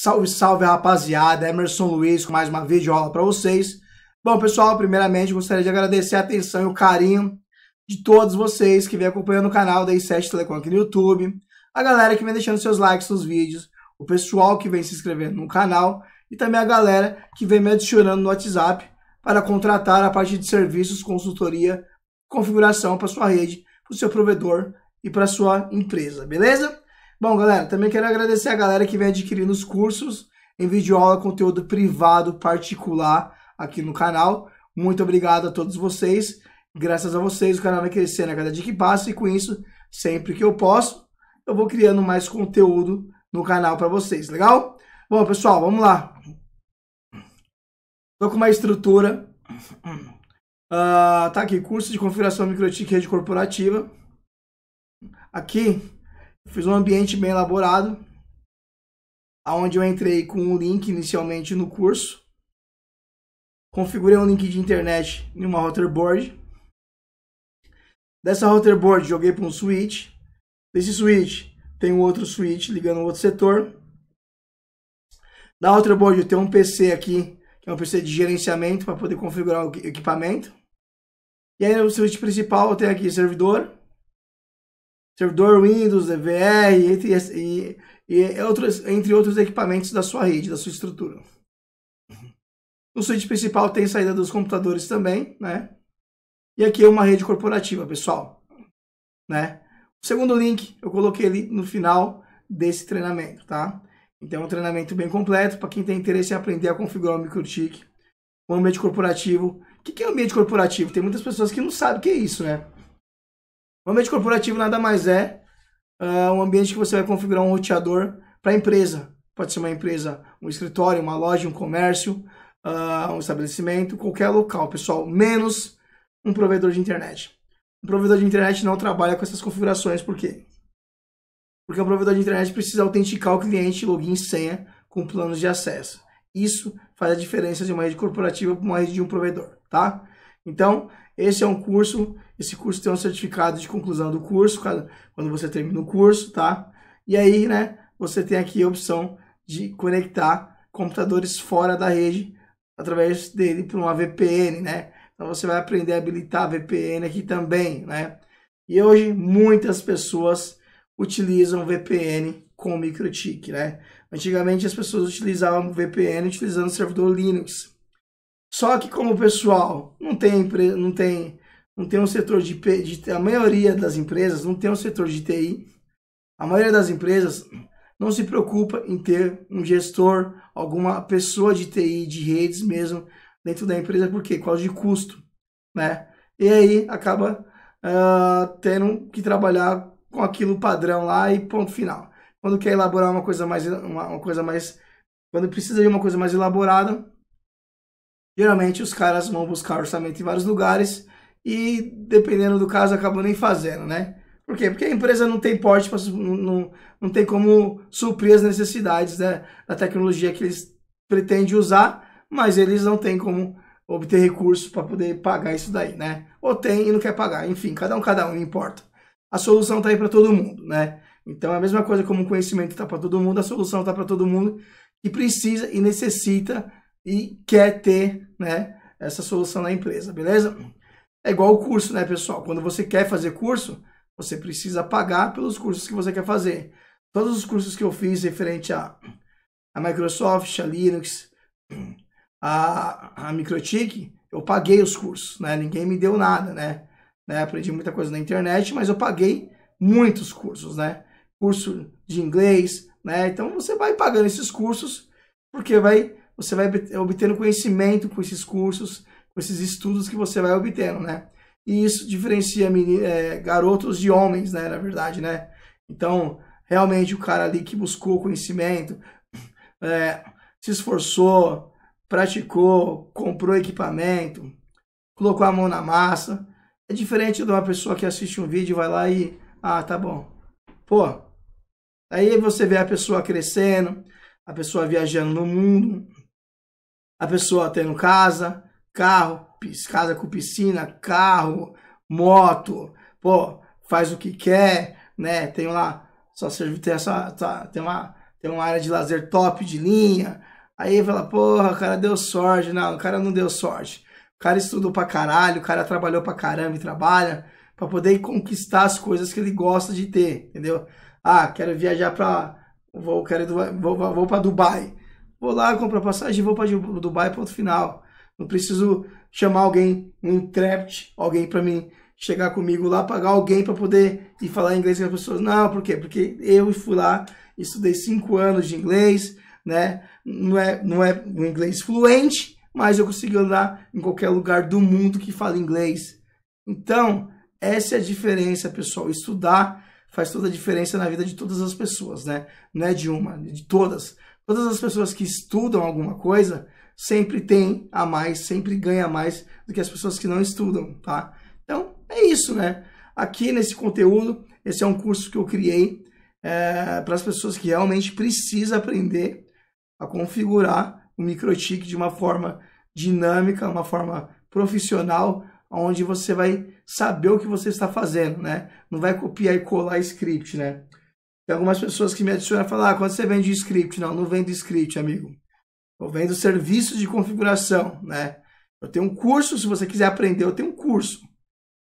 Salve, salve rapaziada, Emerson Luiz com mais uma videoaula para vocês. Bom pessoal, primeiramente gostaria de agradecer a atenção e o carinho de todos vocês que vem acompanhando o canal da i7 Telecom aqui no YouTube, a galera que vem deixando seus likes nos vídeos, o pessoal que vem se inscrevendo no canal e também a galera que vem me adicionando no WhatsApp para contratar a parte de serviços, consultoria, configuração para sua rede, para o seu provedor e para sua empresa, beleza? Bom, galera, também quero agradecer a galera que vem adquirindo os cursos em videoaula, conteúdo privado, particular aqui no canal. Muito obrigado a todos vocês. Graças a vocês, o canal vai crescendo a cada dia que passa e com isso, sempre que eu posso, eu vou criando mais conteúdo no canal para vocês, legal? Bom, pessoal, vamos lá. Tô com uma estrutura. Uh, tá aqui, curso de configuração microchip rede corporativa. Aqui, Fiz um ambiente bem elaborado, aonde eu entrei com um link inicialmente no curso. Configurei um link de internet em uma routerboard. Dessa routerboard joguei para um switch. Desse switch tem um outro switch ligando um outro setor. Da routerboard eu tenho um PC aqui, que é um PC de gerenciamento para poder configurar o equipamento. E aí no switch principal eu tenho aqui servidor, servidor Windows, EVR é e, e, e, outros, entre outros equipamentos da sua rede, da sua estrutura. No switch principal tem saída dos computadores também, né? E aqui é uma rede corporativa, pessoal, né? O segundo link eu coloquei ele no final desse treinamento, tá? Então é um treinamento bem completo para quem tem interesse em aprender a configurar o MicroTik, o ambiente corporativo. O que é o ambiente corporativo? Tem muitas pessoas que não sabem o que é isso, né? O ambiente corporativo nada mais é uh, um ambiente que você vai configurar um roteador para a empresa. Pode ser uma empresa, um escritório, uma loja, um comércio, uh, um estabelecimento, qualquer local, pessoal, menos um provedor de internet. Um provedor de internet não trabalha com essas configurações, por quê? Porque o provedor de internet precisa autenticar o cliente, login e senha com planos de acesso. Isso faz a diferença de uma rede corporativa para uma rede de um provedor, tá? Então, esse é um curso esse curso tem um certificado de conclusão do curso, quando você termina o curso, tá? E aí, né, você tem aqui a opção de conectar computadores fora da rede através dele por uma VPN, né? Então você vai aprender a habilitar a VPN aqui também, né? E hoje muitas pessoas utilizam VPN com MikroTik, né? Antigamente as pessoas utilizavam VPN utilizando o servidor Linux. Só que como o pessoal não tem não tem não tem um setor de, de a maioria das empresas não tem um setor de TI. A maioria das empresas não se preocupa em ter um gestor, alguma pessoa de TI, de redes mesmo, dentro da empresa, por causa de custo, né? E aí acaba uh, tendo que trabalhar com aquilo padrão lá e ponto final. Quando quer elaborar uma coisa mais, uma, uma coisa mais, quando precisa de uma coisa mais elaborada, geralmente os caras vão buscar orçamento em vários lugares, e, dependendo do caso, acabam nem fazendo, né? Por quê? Porque a empresa não tem porte, não, não tem como suprir as necessidades da, né, da tecnologia que eles pretendem usar, mas eles não têm como obter recursos para poder pagar isso daí, né? Ou tem e não quer pagar. Enfim, cada um, cada um, não importa. A solução está aí para todo mundo, né? Então é a mesma coisa como o conhecimento está para todo mundo, a solução está para todo mundo que precisa e necessita e quer ter, né? Essa solução na empresa, beleza? É igual o curso, né, pessoal? Quando você quer fazer curso, você precisa pagar pelos cursos que você quer fazer. Todos os cursos que eu fiz referente a, a Microsoft, a Linux, a, a Microtik, eu paguei os cursos, né? Ninguém me deu nada, né? né? Aprendi muita coisa na internet, mas eu paguei muitos cursos, né? Curso de inglês, né? Então você vai pagando esses cursos, porque vai, você vai obtendo conhecimento com esses cursos, com esses estudos que você vai obtendo, né? E isso diferencia é, garotos de homens, né? Na verdade, né? Então, realmente o cara ali que buscou conhecimento, é, se esforçou, praticou, comprou equipamento, colocou a mão na massa. É diferente de uma pessoa que assiste um vídeo e vai lá e. Ah, tá bom. Pô, aí você vê a pessoa crescendo, a pessoa viajando no mundo, a pessoa tendo casa, carro, casa com piscina, carro, moto, pô, faz o que quer, né? Tem lá, só serve, tem, essa, tá, tem, uma, tem uma área de lazer top de linha. Aí fala, porra, o cara deu sorte. Não, o cara não deu sorte. O cara estudou pra caralho, o cara trabalhou pra caramba e trabalha pra poder conquistar as coisas que ele gosta de ter, entendeu? Ah, quero viajar pra. Vou, quero, vou, vou pra Dubai. Vou lá, comprar passagem e vou pra Dubai, ponto final. Não preciso chamar alguém, um intérprete, alguém para mim chegar comigo lá, pagar alguém para poder ir falar inglês com as pessoas. Não, por quê? Porque eu fui lá, estudei cinco anos de inglês, né? Não é, não é um inglês fluente, mas eu consegui andar em qualquer lugar do mundo que fala inglês. Então, essa é a diferença, pessoal. Estudar faz toda a diferença na vida de todas as pessoas, né? Não é de uma, é de todas. Todas as pessoas que estudam alguma coisa sempre tem a mais, sempre ganha mais do que as pessoas que não estudam, tá? Então, é isso, né? Aqui nesse conteúdo, esse é um curso que eu criei é, para as pessoas que realmente precisam aprender a configurar o microtik de uma forma dinâmica, uma forma profissional, onde você vai saber o que você está fazendo, né? Não vai copiar e colar script, né? Tem algumas pessoas que me adicionam e falam, ah, quando você vende script? Não, não vende script, amigo. Estou vendo serviços de configuração, né? Eu tenho um curso, se você quiser aprender, eu tenho um curso.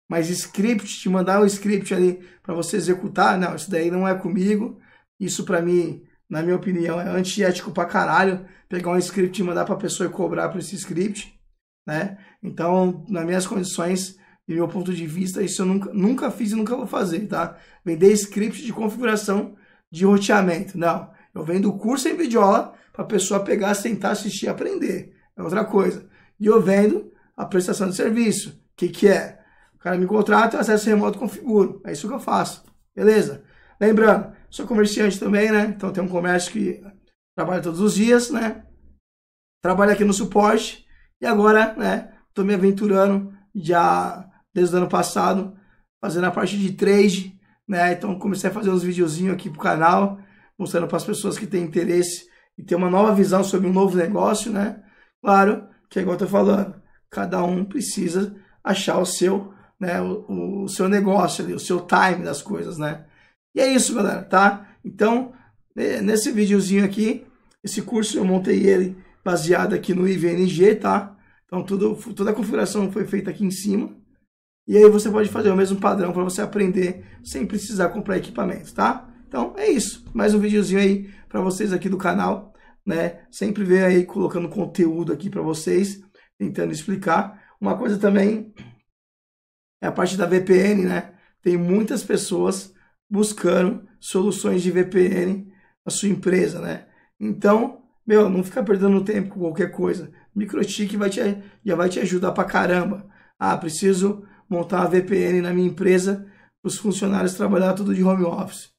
Mas script, te mandar um script ali para você executar, não, isso daí não é comigo. Isso para mim, na minha opinião, é antiético pra caralho. Pegar um script e mandar pra pessoa e cobrar por esse script, né? Então, nas minhas condições e meu ponto de vista, isso eu nunca, nunca fiz e nunca vou fazer, tá? Vender script de configuração de roteamento, não. Eu vendo o curso em videoaula para a pessoa pegar, sentar, assistir e aprender. É outra coisa. E eu vendo a prestação de serviço. O que, que é? O cara me contrata, eu acesso remoto configuro. É isso que eu faço. Beleza? Lembrando, sou comerciante também, né? Então tem um comércio que trabalha todos os dias, né? Trabalho aqui no suporte. E agora, né? Tô me aventurando já desde o ano passado, fazendo a parte de trade, né? Então comecei a fazer uns videozinhos aqui pro canal mostrando para as pessoas que têm interesse e ter uma nova visão sobre um novo negócio, né? Claro que é igual eu tô falando, cada um precisa achar o seu, né, o, o seu negócio ali, o seu time das coisas, né? E é isso, galera, tá? Então, nesse videozinho aqui, esse curso eu montei ele baseado aqui no IVNG, tá? Então, tudo, toda a configuração foi feita aqui em cima. E aí você pode fazer o mesmo padrão para você aprender sem precisar comprar equipamento, tá? Então é isso. Mais um videozinho aí para vocês aqui do canal, né? Sempre ver aí colocando conteúdo aqui para vocês, tentando explicar. Uma coisa também é a parte da VPN, né? Tem muitas pessoas buscando soluções de VPN na sua empresa, né? Então, meu, não fica perdendo tempo com qualquer coisa. Microtik vai te, já vai te ajudar pra caramba. Ah, preciso montar uma VPN na minha empresa, os funcionários trabalhar tudo de home office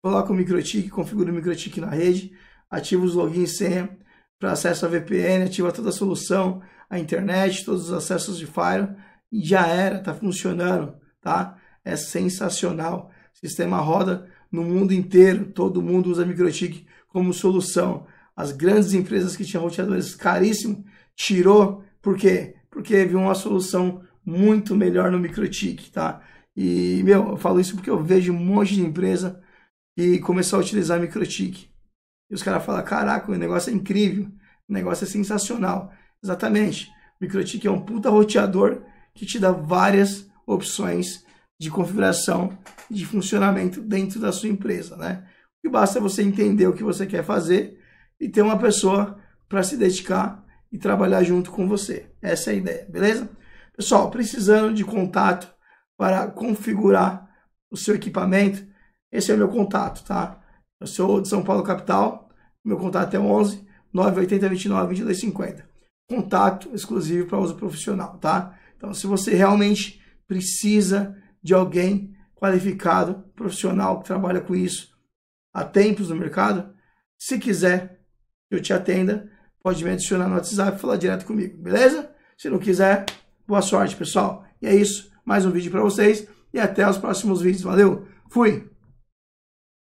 coloca o MikroTik, configura o MikroTik na rede, ativa os login e senha para acesso à VPN, ativa toda a solução, a internet, todos os acessos de firewall e já era, está funcionando, tá? É sensacional. sistema roda no mundo inteiro, todo mundo usa MikroTik como solução. As grandes empresas que tinham roteadores caríssimos tirou, por quê? Porque viu uma solução muito melhor no MikroTik, tá? E, meu, eu falo isso porque eu vejo um monte de empresa e começou a utilizar MicroTik E os caras falam, caraca, o negócio é incrível, o negócio é sensacional. Exatamente. Microtik é um puta roteador que te dá várias opções de configuração de funcionamento dentro da sua empresa, né? E basta é você entender o que você quer fazer e ter uma pessoa para se dedicar e trabalhar junto com você. Essa é a ideia, beleza? Pessoal, precisando de contato para configurar o seu equipamento, esse é o meu contato, tá? Eu sou de São Paulo capital, meu contato é 11 980 29 22 50. Contato exclusivo para uso profissional, tá? Então, se você realmente precisa de alguém qualificado, profissional que trabalha com isso há tempos no mercado, se quiser que eu te atenda, pode me adicionar no WhatsApp e falar direto comigo, beleza? Se não quiser, boa sorte, pessoal. E é isso, mais um vídeo para vocês e até os próximos vídeos. Valeu, fui!